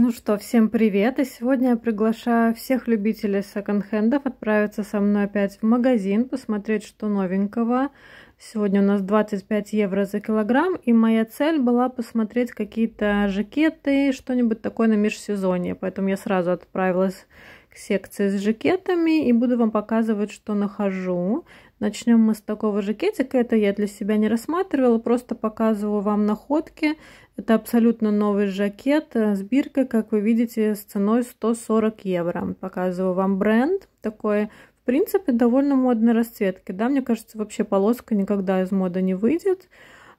Ну что, всем привет! И сегодня я приглашаю всех любителей секонд-хендов отправиться со мной опять в магазин, посмотреть, что новенького. Сегодня у нас 25 евро за килограмм, и моя цель была посмотреть какие-то жакеты, что-нибудь такое на межсезонье. Поэтому я сразу отправилась к секции с жакетами и буду вам показывать, что нахожу. Начнем мы с такого же кетика. Это я для себя не рассматривала, просто показываю вам находки. Это абсолютно новый жакет э, с биркой, как вы видите, с ценой 140 евро. Показываю вам бренд, такой, в принципе, довольно модной расцветки. Да, мне кажется, вообще полоска никогда из моды не выйдет.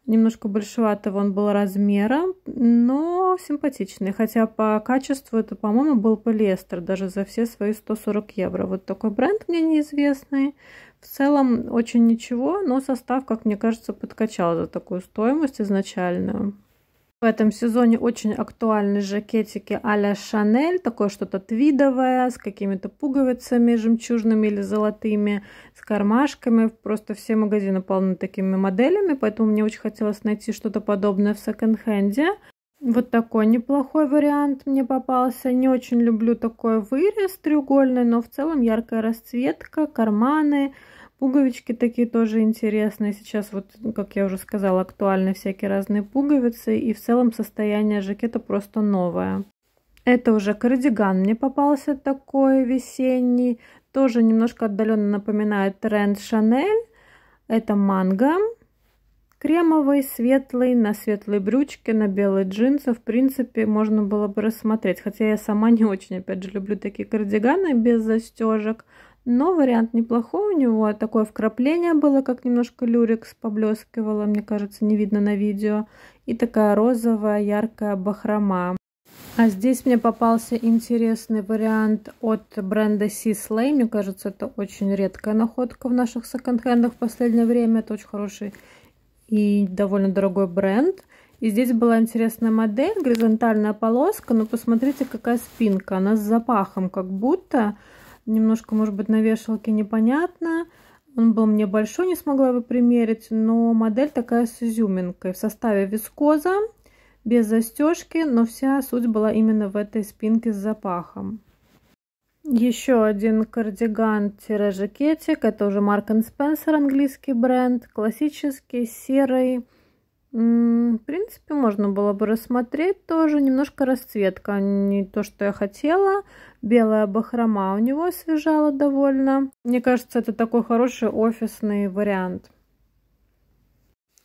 Немножко большеватого он был размера, но симпатичный. Хотя по качеству это, по-моему, был полиэстер, даже за все свои 140 евро. Вот такой бренд мне неизвестный. В целом очень ничего, но состав, как мне кажется, подкачал за такую стоимость изначальную. В этом сезоне очень актуальны жакетики а-ля Шанель, такое что-то твидовое, с какими-то пуговицами жемчужными или золотыми, с кармашками. Просто все магазины полны такими моделями, поэтому мне очень хотелось найти что-то подобное в секонд-хенде. Вот такой неплохой вариант мне попался. Не очень люблю такой вырез треугольный, но в целом яркая расцветка, карманы, пуговички такие тоже интересные. Сейчас вот, как я уже сказала, актуальны всякие разные пуговицы. И в целом состояние жакета просто новое. Это уже кардиган мне попался такой весенний. Тоже немножко отдаленно напоминает тренд Шанель. Это манго кремовый светлый на светлые брючки на белые джинсы, в принципе, можно было бы рассмотреть. Хотя я сама не очень, опять же, люблю такие кардиганы без застежек. Но вариант неплохой у него. Такое вкрапление было, как немножко люрекс поблескивало, мне кажется, не видно на видео. И такая розовая яркая бахрома. А здесь мне попался интересный вариант от бренда Sisley. Мне кажется, это очень редкая находка в наших секонд-хендах в последнее время. Это очень хороший и довольно дорогой бренд. И здесь была интересная модель, горизонтальная полоска, но посмотрите, какая спинка, она с запахом как будто, немножко, может быть, на вешалке непонятно. Он был мне большой, не смогла бы примерить, но модель такая с изюминкой. В составе вискоза, без застежки, но вся суть была именно в этой спинке с запахом. Еще один кардиган жакетик Это уже Марк Спенсер, английский бренд. Классический, серый. В принципе, можно было бы рассмотреть тоже. Немножко расцветка, не то, что я хотела. Белая бахрома у него освежала довольно. Мне кажется, это такой хороший офисный вариант.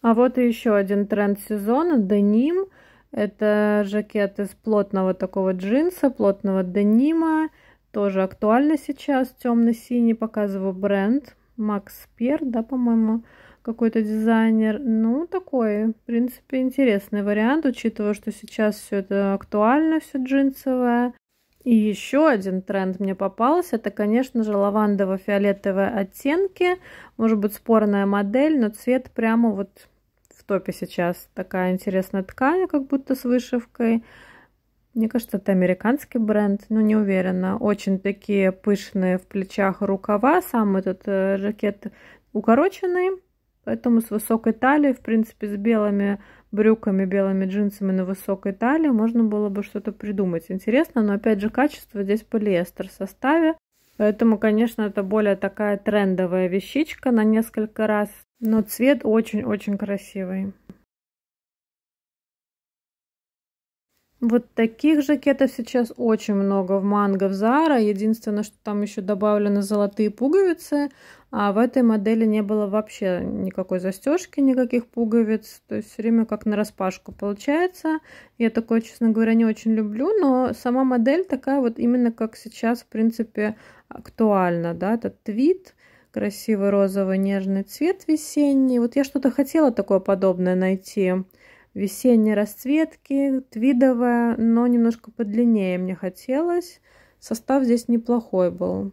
А вот и еще один тренд сезона – деним. Это жакет из плотного такого джинса, плотного денима тоже актуально сейчас, темно-синий, показываю бренд Макс Пер, да, по-моему, какой-то дизайнер. Ну, такой, в принципе, интересный вариант, учитывая, что сейчас все это актуально, все джинсовое. И еще один тренд мне попался, это, конечно же, лавандово-фиолетовые оттенки. Может быть, спорная модель, но цвет прямо вот в топе сейчас. Такая интересная ткань, как будто с вышивкой. Мне кажется, это американский бренд, но не уверена. Очень такие пышные в плечах рукава. Сам этот э, жакет укороченный, поэтому с высокой талией, в принципе, с белыми брюками, белыми джинсами на высокой талии можно было бы что-то придумать. Интересно, но опять же качество здесь полиэстер в составе. Поэтому, конечно, это более такая трендовая вещичка на несколько раз. Но цвет очень-очень красивый. Вот таких жакетов сейчас очень много в манго в Зара. Единственное, что там еще добавлены золотые пуговицы. А в этой модели не было вообще никакой застежки, никаких пуговиц. То есть все время как на распашку получается. Я такое, честно говоря, не очень люблю. Но сама модель такая вот именно как сейчас, в принципе, актуальна. Да? Этот твит красивый розовый нежный цвет весенний. Вот я что-то хотела такое подобное найти весенней расцветки, твидовая, но немножко подлиннее мне хотелось. Состав здесь неплохой был.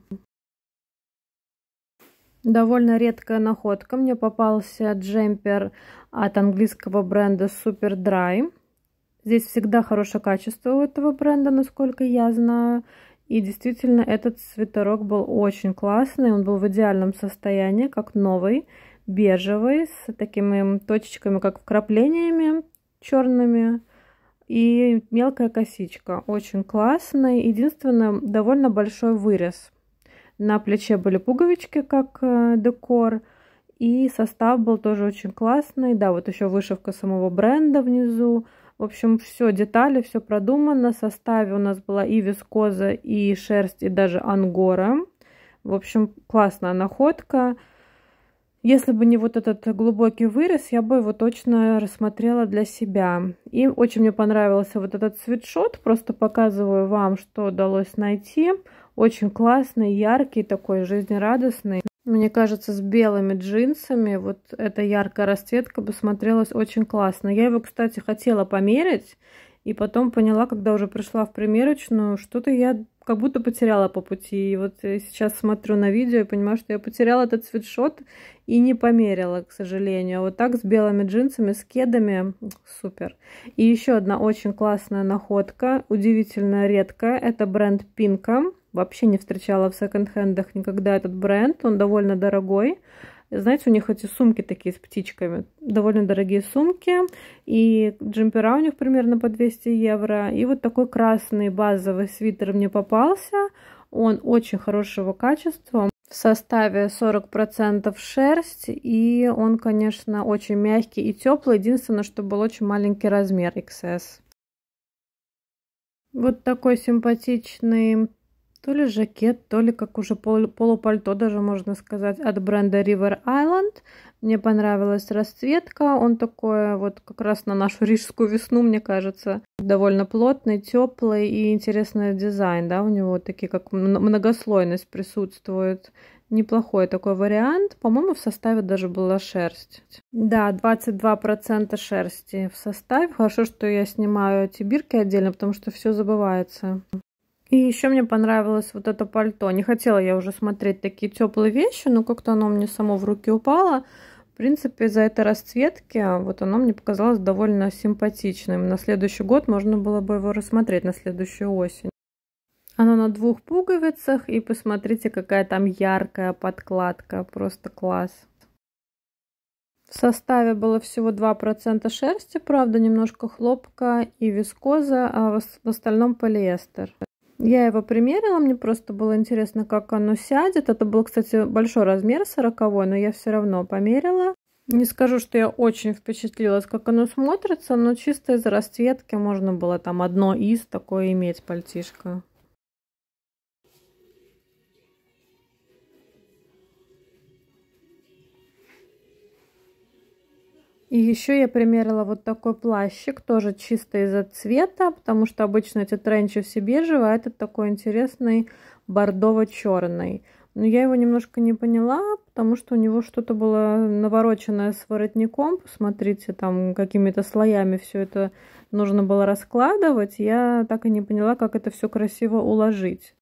Довольно редкая находка. Мне попался джемпер от английского бренда Super Dry. Здесь всегда хорошее качество у этого бренда, насколько я знаю. И действительно, этот свитерок был очень классный. Он был в идеальном состоянии, как новый, бежевый, с такими точечками, как вкраплениями черными и мелкая косичка. Очень классная Единственное, довольно большой вырез. На плече были пуговички, как э, декор. И состав был тоже очень классный. Да, вот еще вышивка самого бренда внизу. В общем, все детали, все продумано. В составе у нас была и вискоза, и шерсть, и даже ангора. В общем, классная находка. Если бы не вот этот глубокий вырез, я бы его точно рассмотрела для себя. И очень мне понравился вот этот свитшот. Просто показываю вам, что удалось найти. Очень классный, яркий такой, жизнерадостный. Мне кажется, с белыми джинсами вот эта яркая расцветка бы смотрелась очень классно. Я его, кстати, хотела померить. И потом поняла, когда уже пришла в примерочную, что-то я как будто потеряла по пути. И вот сейчас смотрю на видео и понимаю, что я потеряла этот свитшот и не померила, к сожалению. А вот так с белыми джинсами, с кедами, супер. И еще одна очень классная находка, удивительно редкая, это бренд Пинка. Вообще не встречала в секонд-хендах никогда этот бренд, он довольно дорогой. Знаете, у них эти сумки такие с птичками. Довольно дорогие сумки. И джемпера у них примерно по 200 евро. И вот такой красный базовый свитер мне попался. Он очень хорошего качества. В составе 40% шерсть. И он, конечно, очень мягкий и теплый. Единственное, что был очень маленький размер XS. Вот такой симпатичный то ли жакет, то ли как уже пол, полупальто даже можно сказать от бренда River Island. Мне понравилась расцветка, он такой вот как раз на нашу рижскую весну, мне кажется, довольно плотный, теплый и интересный дизайн, да, у него такие как многослойность присутствует. Неплохой такой вариант. По-моему, в составе даже была шерсть. Да, 22% шерсти в составе. Хорошо, что я снимаю эти бирки отдельно, потому что все забывается. И еще мне понравилось вот это пальто. Не хотела я уже смотреть такие теплые вещи, но как-то оно мне само в руки упало. В принципе, за этой расцветки а вот оно мне показалось довольно симпатичным. На следующий год можно было бы его рассмотреть, на следующую осень. Оно на двух пуговицах, и посмотрите, какая там яркая подкладка. Просто класс. В составе было всего 2% шерсти, правда, немножко хлопка и вискоза, а в остальном полиэстер. Я его примерила, мне просто было интересно, как оно сядет. Это был, кстати, большой размер 40, но я все равно померила. Не скажу, что я очень впечатлилась, как оно смотрится, но чисто из расцветки можно было там одно из такое иметь пальтишко. И еще я примерила вот такой плащик, тоже чисто из-за цвета, потому что обычно эти тренчи все бежевые, а этот такой интересный бордово-черный. Но я его немножко не поняла, потому что у него что-то было навороченное с воротником. Посмотрите, там какими-то слоями все это нужно было раскладывать. Я так и не поняла, как это все красиво уложить.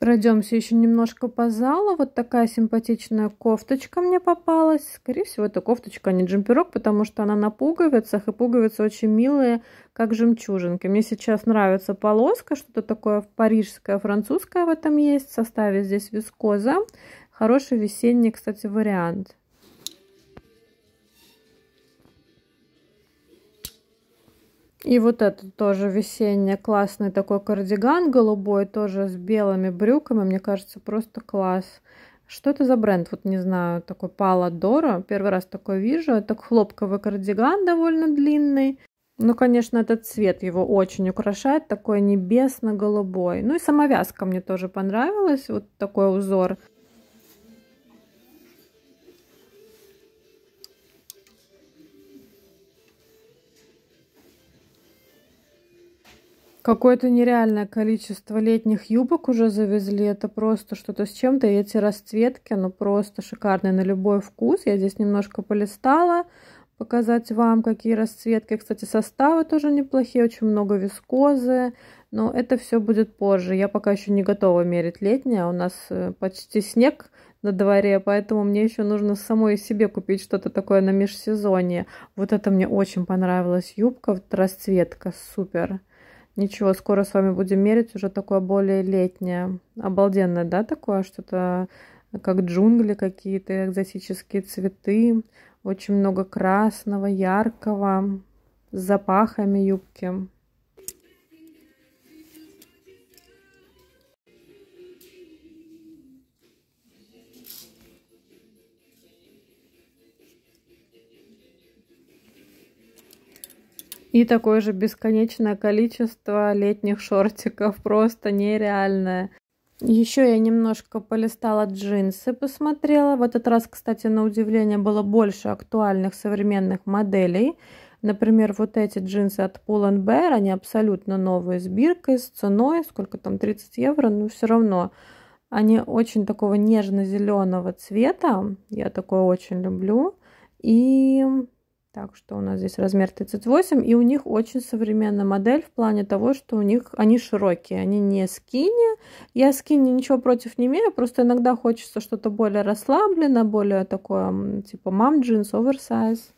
Пройдемся еще немножко по залу. Вот такая симпатичная кофточка мне попалась. Скорее всего, это кофточка, а не джемперок, потому что она на пуговицах, и пуговицы очень милые, как жемчужинки. Мне сейчас нравится полоска, что-то такое парижское, французское в этом есть. В составе здесь вискоза. Хороший весенний, кстати, вариант. И вот это тоже весенний классный такой кардиган голубой, тоже с белыми брюками, мне кажется, просто класс. Что это за бренд? Вот не знаю, такой Пала Первый раз такой вижу. Это хлопковый кардиган довольно длинный. Ну, конечно, этот цвет его очень украшает, такой небесно-голубой. Ну и сама вязка мне тоже понравилась, вот такой узор. Какое-то нереальное количество летних юбок уже завезли. Это просто что-то с чем-то. И эти расцветки, ну просто шикарные на любой вкус. Я здесь немножко полистала, показать вам, какие расцветки. Кстати, составы тоже неплохие, очень много вискозы. Но это все будет позже. Я пока еще не готова мерить летнее. У нас э, почти снег на дворе, поэтому мне еще нужно самой себе купить что-то такое на межсезонье. Вот это мне очень понравилась юбка, вот расцветка, супер. Ничего, скоро с вами будем мерить уже такое более летнее. Обалденное, да, такое что-то, как джунгли какие-то, экзотические цветы. Очень много красного, яркого, с запахами юбки. И такое же бесконечное количество летних шортиков, просто нереальное. Еще я немножко полистала джинсы, посмотрела. В этот раз, кстати, на удивление было больше актуальных современных моделей. Например, вот эти джинсы от Pull and Bear, они абсолютно новые, с биркой, с ценой, сколько там, 30 евро, но все равно. Они очень такого нежно-зеленого цвета, я такое очень люблю. И так что у нас здесь размер 38, и у них очень современная модель в плане того, что у них они широкие, они не скини. Я скини ничего против не имею, просто иногда хочется что-то более расслабленное, более такое, типа мам джинс, оверсайз.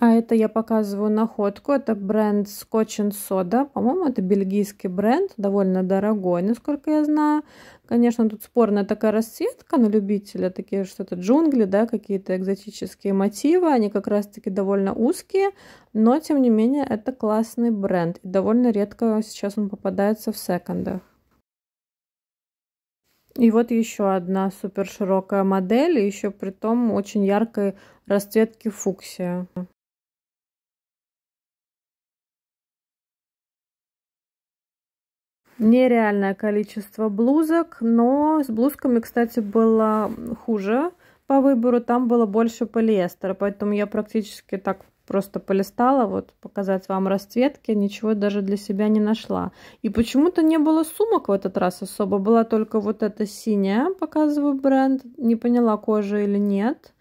А это я показываю находку. Это бренд Scotch and Soda. По-моему, это бельгийский бренд, довольно дорогой, насколько я знаю. Конечно, тут спорная такая расцветка на любителя, такие что-то джунгли, да, какие-то экзотические мотивы. Они как раз-таки довольно узкие, но, тем не менее, это классный бренд. И довольно редко сейчас он попадается в секондах. И вот еще одна супер широкая модель, еще при том очень яркой расцветки фуксия. нереальное количество блузок, но с блузками, кстати, было хуже по выбору, там было больше полиэстера, поэтому я практически так просто полистала, вот показать вам расцветки, ничего даже для себя не нашла. И почему-то не было сумок в этот раз особо, была только вот эта синяя, показываю бренд, не поняла кожа или нет.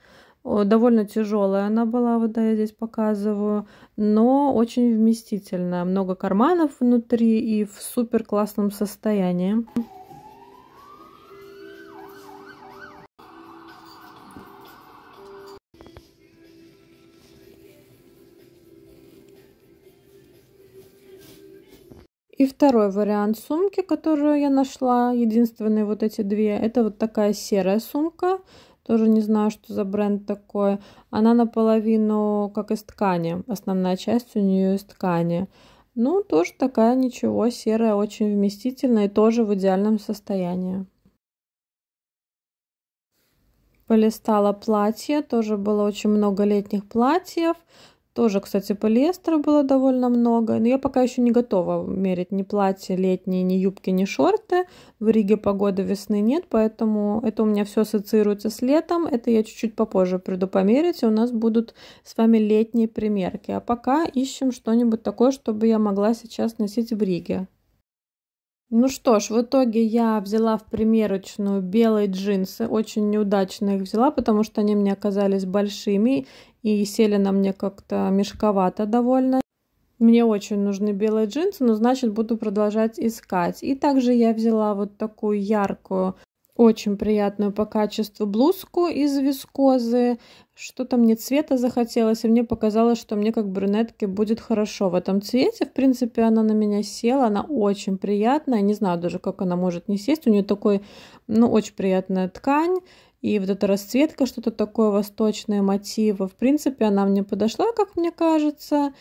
Довольно тяжелая она была, вот да, я здесь показываю, но очень вместительная. Много карманов внутри и в супер классном состоянии. И второй вариант сумки, которую я нашла, единственные вот эти две, это вот такая серая сумка тоже не знаю, что за бренд такой. Она наполовину как из ткани. Основная часть у нее из ткани. Ну, тоже такая ничего, серая, очень вместительная и тоже в идеальном состоянии. Полистала платье, тоже было очень много летних платьев. Тоже, кстати, полиэстера было довольно много. Но я пока еще не готова мерить ни платье летние, ни юбки, ни шорты. В Риге погоды весны нет, поэтому это у меня все ассоциируется с летом. Это я чуть-чуть попозже приду померить, и у нас будут с вами летние примерки. А пока ищем что-нибудь такое, чтобы я могла сейчас носить в Риге. Ну что ж, в итоге я взяла в примерочную белые джинсы. Очень неудачно их взяла, потому что они мне оказались большими и сели на мне как-то мешковато довольно. Мне очень нужны белые джинсы, но значит буду продолжать искать. И также я взяла вот такую яркую очень приятную по качеству блузку из вискозы. Что-то мне цвета захотелось, и мне показалось, что мне как брюнетке будет хорошо в этом цвете. В принципе, она на меня села, она очень приятная. Не знаю даже, как она может не сесть. У нее такой, ну, очень приятная ткань. И вот эта расцветка, что-то такое, восточные мотивы. В принципе, она мне подошла, как мне кажется.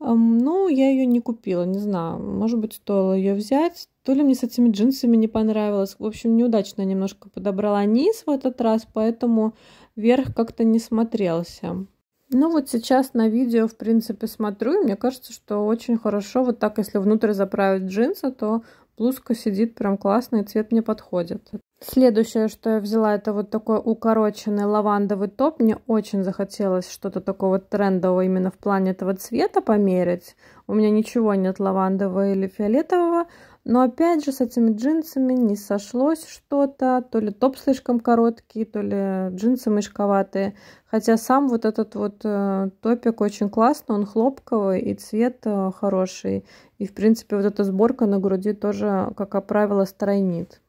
Ну, я ее не купила, не знаю. Может быть, стоило ее взять. То ли мне с этими джинсами не понравилось. В общем, неудачно немножко подобрала низ в этот раз, поэтому верх как-то не смотрелся. Ну вот сейчас на видео, в принципе, смотрю, и мне кажется, что очень хорошо вот так, если внутрь заправить джинсы, то блузка сидит прям классно, и цвет мне подходит. Следующее, что я взяла, это вот такой укороченный лавандовый топ. Мне очень захотелось что-то такого трендового именно в плане этого цвета померить. У меня ничего нет лавандового или фиолетового, но опять же с этими джинсами не сошлось что-то. То ли топ слишком короткий, то ли джинсы мешковатые. Хотя сам вот этот вот э, топик очень классный. Он хлопковый и цвет э, хороший. И в принципе вот эта сборка на груди тоже, как правило, стройнит.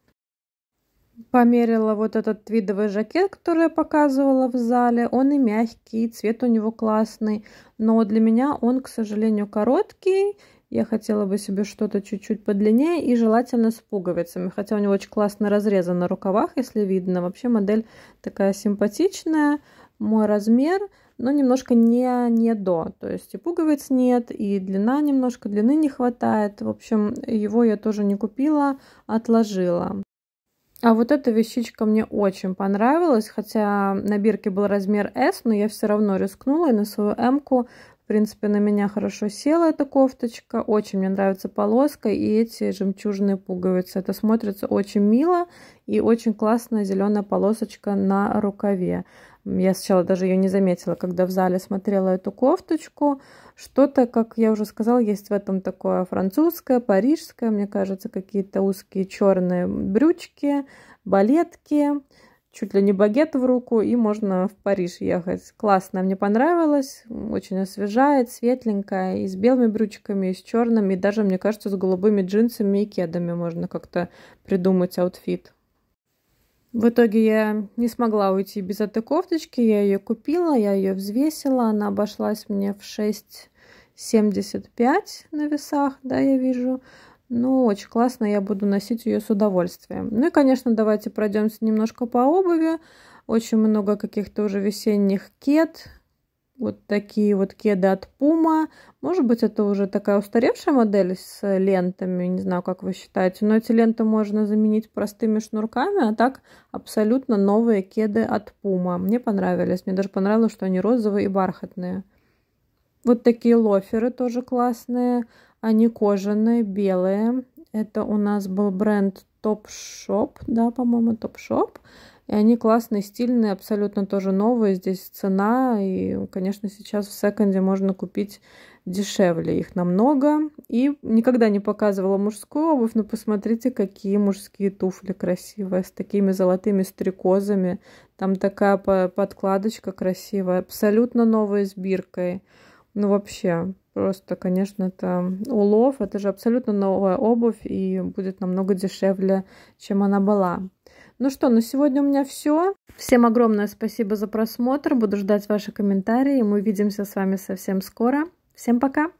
Померила вот этот твидовый жакет, который я показывала в зале. Он и мягкий, и цвет у него классный. Но для меня он, к сожалению, короткий я хотела бы себе что-то чуть-чуть подлиннее и желательно с пуговицами. Хотя у него очень классно разрезан на рукавах, если видно. Вообще модель такая симпатичная. Мой размер, но немножко не, не до. То есть и пуговиц нет, и длина немножко, длины не хватает. В общем, его я тоже не купила, отложила. А вот эта вещичка мне очень понравилась, хотя на бирке был размер S, но я все равно рискнула и на свою M ку в принципе, на меня хорошо села эта кофточка. Очень мне нравится полоска и эти жемчужные пуговицы. Это смотрится очень мило и очень классная зеленая полосочка на рукаве. Я сначала даже ее не заметила, когда в зале смотрела эту кофточку. Что-то, как я уже сказала, есть в этом такое французское, парижское, мне кажется, какие-то узкие черные брючки, балетки чуть ли не багет в руку, и можно в Париж ехать. Классно, мне понравилось, очень освежает, светленькая, и с белыми брючками, и с черными, и даже, мне кажется, с голубыми джинсами и кедами можно как-то придумать аутфит. В итоге я не смогла уйти без этой кофточки, я ее купила, я ее взвесила, она обошлась мне в 6,75 на весах, да, я вижу. Ну, очень классно, я буду носить ее с удовольствием. Ну и, конечно, давайте пройдемся немножко по обуви. Очень много каких-то уже весенних кед. Вот такие вот кеды от Puma. Может быть, это уже такая устаревшая модель с лентами, не знаю, как вы считаете. Но эти ленты можно заменить простыми шнурками, а так абсолютно новые кеды от Puma. Мне понравились. Мне даже понравилось, что они розовые и бархатные. Вот такие лоферы тоже классные. Они кожаные, белые. Это у нас был бренд Topshop, да, по-моему, Topshop. И они классные, стильные, абсолютно тоже новые. Здесь цена, и, конечно, сейчас в секонде можно купить дешевле. Их намного. И никогда не показывала мужскую обувь, но посмотрите, какие мужские туфли красивые, с такими золотыми стрекозами. Там такая подкладочка красивая, абсолютно новая с биркой. Ну, вообще, Просто, конечно, это улов, это же абсолютно новая обувь и будет намного дешевле, чем она была. Ну что, на сегодня у меня все. Всем огромное спасибо за просмотр. Буду ждать ваши комментарии. Мы увидимся с вами совсем скоро. Всем пока!